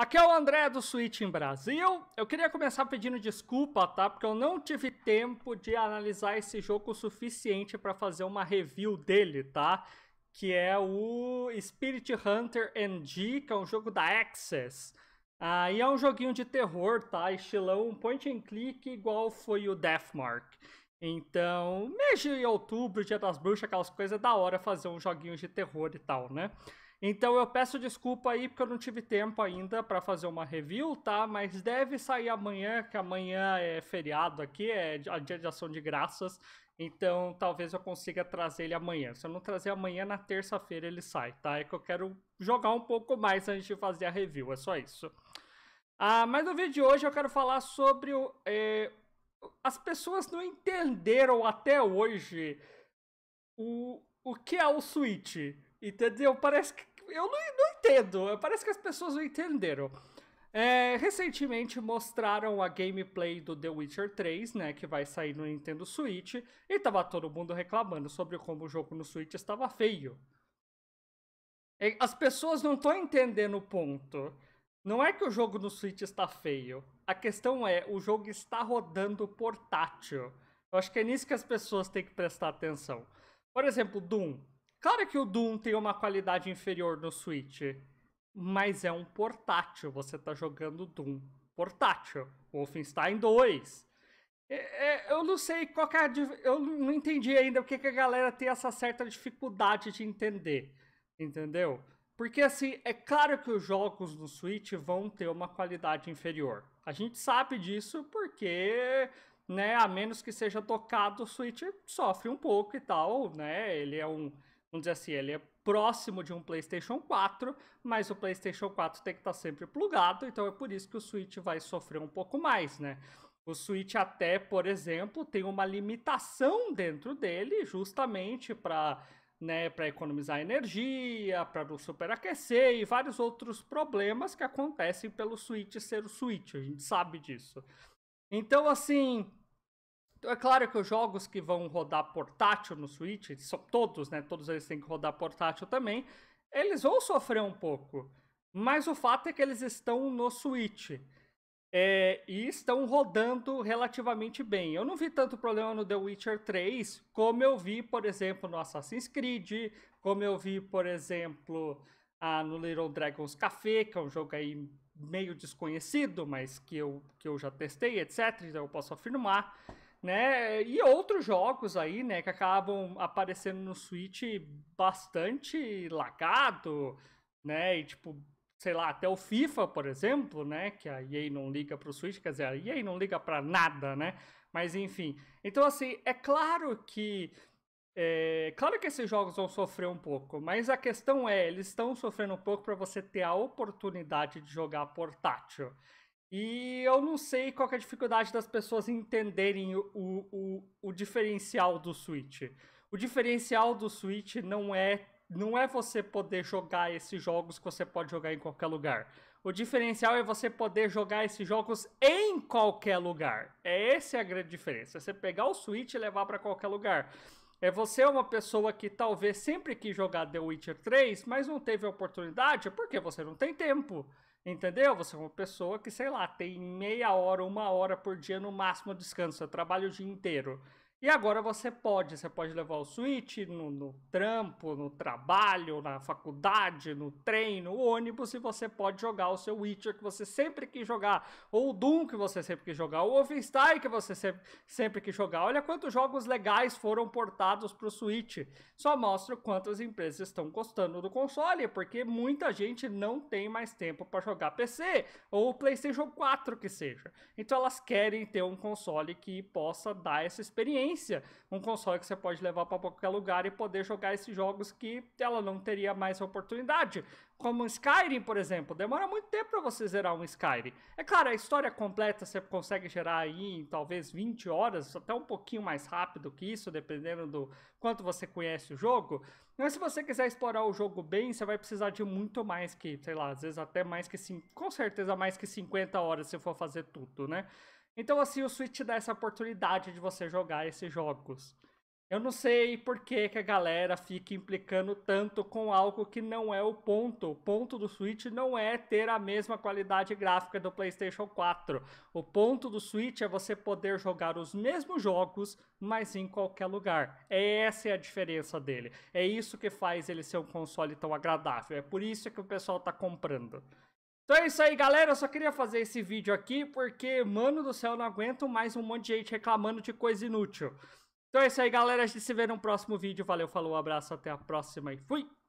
Aqui é o André do Switch em Brasil. Eu queria começar pedindo desculpa, tá? Porque eu não tive tempo de analisar esse jogo o suficiente para fazer uma review dele, tá? Que é o Spirit Hunter NG, que é um jogo da Access. Ah, e é um joguinho de terror, tá? Estilão point and click, igual foi o Deathmark. Então, mês de outubro, dia das bruxas, aquelas coisas, é da hora fazer um joguinho de terror e tal, né? Então eu peço desculpa aí porque eu não tive tempo ainda para fazer uma review, tá? Mas deve sair amanhã, que amanhã é feriado aqui, é dia de ação de graças. Então talvez eu consiga trazer ele amanhã. Se eu não trazer amanhã, na terça-feira ele sai, tá? É que eu quero jogar um pouco mais antes de fazer a review, é só isso. Ah, mas no vídeo de hoje eu quero falar sobre o, eh, as pessoas não entenderam até hoje o, o que é o Switch, entendeu? Parece que eu não, não entendo. Parece que as pessoas não entenderam. É, recentemente mostraram a gameplay do The Witcher 3, né, que vai sair no Nintendo Switch, e tava todo mundo reclamando sobre como o jogo no Switch estava feio. As pessoas não estão entendendo o ponto. Não é que o jogo no Switch está feio. A questão é, o jogo está rodando portátil. Eu acho que é nisso que as pessoas têm que prestar atenção. Por exemplo, Doom. Claro que o Doom tem uma qualidade inferior no Switch, mas é um portátil. Você tá jogando Doom portátil. Wolfenstein 2. É, é, eu não sei qual é a. Eu não entendi ainda porque que a galera tem essa certa dificuldade de entender. Entendeu? Porque, assim, é claro que os jogos no Switch vão ter uma qualidade inferior. A gente sabe disso porque, né, a menos que seja tocado, o Switch sofre um pouco e tal, né? Ele é um vamos dizer assim, ele é próximo de um PlayStation 4, mas o PlayStation 4 tem que estar tá sempre plugado, então é por isso que o Switch vai sofrer um pouco mais, né? O Switch até, por exemplo, tem uma limitação dentro dele, justamente para né, para economizar energia, para não superaquecer e vários outros problemas que acontecem pelo Switch ser o Switch, a gente sabe disso. Então, assim, é claro que os jogos que vão rodar portátil no Switch, são todos, né? Todos eles têm que rodar portátil também. Eles vão sofrer um pouco. Mas o fato é que eles estão no Switch. É, e estão rodando relativamente bem. Eu não vi tanto problema no The Witcher 3 como eu vi, por exemplo, no Assassin's Creed, como eu vi, por exemplo, ah, no Little Dragons Café, que é um jogo aí meio desconhecido, mas que eu, que eu já testei, etc. Então eu posso afirmar né? E outros jogos aí, né, que acabam aparecendo no Switch bastante lagado, né? E tipo, sei lá, até o FIFA, por exemplo, né, que a EA não liga para o Switch, quer dizer, a EA não liga para nada, né? Mas enfim. Então assim, é claro que é, claro que esses jogos vão sofrer um pouco, mas a questão é, eles estão sofrendo um pouco para você ter a oportunidade de jogar portátil. E eu não sei qual é a dificuldade das pessoas entenderem o, o, o diferencial do Switch. O diferencial do Switch não é não é você poder jogar esses jogos que você pode jogar em qualquer lugar. O diferencial é você poder jogar esses jogos em qualquer lugar. É essa é a grande diferença. Você pegar o Switch e levar para qualquer lugar. É você uma pessoa que talvez sempre quis jogar The Witcher 3, mas não teve oportunidade porque você não tem tempo. Entendeu? Você é uma pessoa que, sei lá, tem meia hora, uma hora por dia no máximo de descanso. Eu trabalho o dia inteiro. E agora você pode, você pode levar o Switch no, no, trampo, no trabalho, na faculdade, no trem, no ônibus, e você pode jogar o seu Witcher que você sempre quis jogar, ou o Doom que você sempre quis jogar, ou o Wolfenstein que você sempre, sempre quis jogar. Olha quantos jogos legais foram portados para o Switch. Só mostra quantas empresas estão gostando do console, porque muita gente não tem mais tempo para jogar PC, ou PlayStation 4 que seja. Então elas querem ter um console que possa dar essa experiência experiência um console que você pode levar para qualquer lugar e poder jogar esses jogos que ela não teria mais oportunidade. Como Skyrim, por exemplo, demora muito tempo para você zerar um Skyrim. É claro, a história completa você consegue gerar aí em talvez 20 horas, até um pouquinho mais rápido que isso, dependendo do quanto você conhece o jogo. Mas se você quiser explorar o jogo bem, você vai precisar de muito mais que, sei lá, às vezes até mais que, com certeza mais que 50 horas se for fazer tudo, né? Então, assim, o Switch dá essa oportunidade de você jogar esses jogos. Eu não sei por que, que a galera fica implicando tanto com algo que não é o ponto. O ponto do Switch não é ter a mesma qualidade gráfica do PlayStation 4. O ponto do Switch é você poder jogar os mesmos jogos, mas em qualquer lugar. Essa é a diferença dele. É isso que faz ele ser um console tão agradável. É por isso que o pessoal está comprando. Então é isso aí, galera. Eu só queria fazer esse vídeo aqui porque, mano do céu, eu não aguento mais um monte de gente reclamando de coisa inútil. Então é isso aí, galera. A gente se vê no próximo vídeo. Valeu, falou, um abraço, até a próxima e fui!